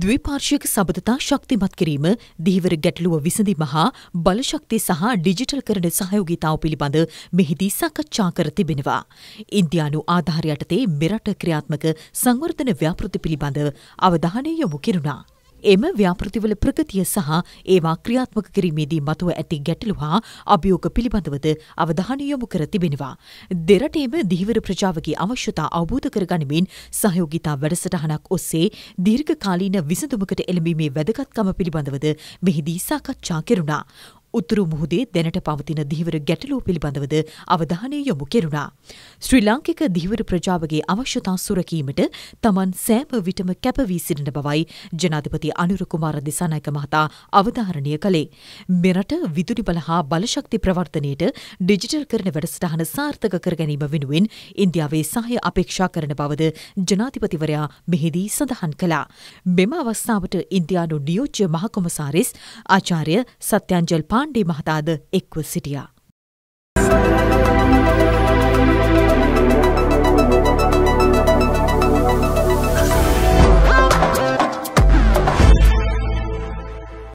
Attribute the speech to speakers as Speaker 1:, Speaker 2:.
Speaker 1: ද්විපාර්ශයක සබඳතා ශක්තිමත් කිරීම දිහිවර ගැටලුව විසඳීම හා බලශක්ති සහ ඩිජිටල් කරන සහයෝගිතාව පිළිබඳ මෙහිදී සාකච්ඡා කර තිබෙනවා. ඉන්දයානු ආධාරයටතේ මෙරට ක්‍රියාත්මක සංවර්ධන ව්‍යාපෘති පිළිබඳ අවධානය යොමු කෙරුණා. එම ව්‍යාපෘතිවල ප්‍රගතිය සහ ඒවා ක්‍රියාත්මක කිරීමේදී මතුව ඇති ගැටලු හා අභියෝග පිළිබඳවද අවධානය යොමු කර තිබෙනවා. දෙරටේම දිහිවර ප්‍රජාවගේ අවශ්‍යතා අවබෝධ කරගනිමින් සහයෝගිතා වැඩසටහනක් ඔස්සේ දීර්ඝකාලීන විසඳුමකට එළඹීමේ වැදගත්කම පිළිබඳවද මෙහිදී සාකච්ඡා කෙරුණා. උතුරු මුහුදේ දැනට පවතින දිවිවර ගැටලූ පිළිබඳවද අවධානය යොමු කෙරුණා. ශ්‍රී ලාංකික දිවිවර ප්‍රජාවගේ අවශ්‍යතා සුරකීමට තමන් සෑම විටම කැපවී සිටින බවයි ජනාධිපති අනුර කුමාර දිසානායක මහතා අවධාරණය කළේ. මෙරට විදුලි බල හා බලශක්ති ප්‍රවර්ධනයට ඩිජිටල් කරන වැඩසටහන සාර්ථක කර ගැනීම වෙනුවෙන් ඉන්දියාවේ සහය අපේක්ෂා කරන බවද ජනාධිපතිවරයා මෙහිදී සඳහන් කළා. මෙම අවස්ථාවට ඉන්දයානු නියෝජ්‍ය මහකොමසාරිස් ආචාර්ය සත්‍යන්ජල්පා ආණ්ඩේ මහතාද එක්ව සිටියා.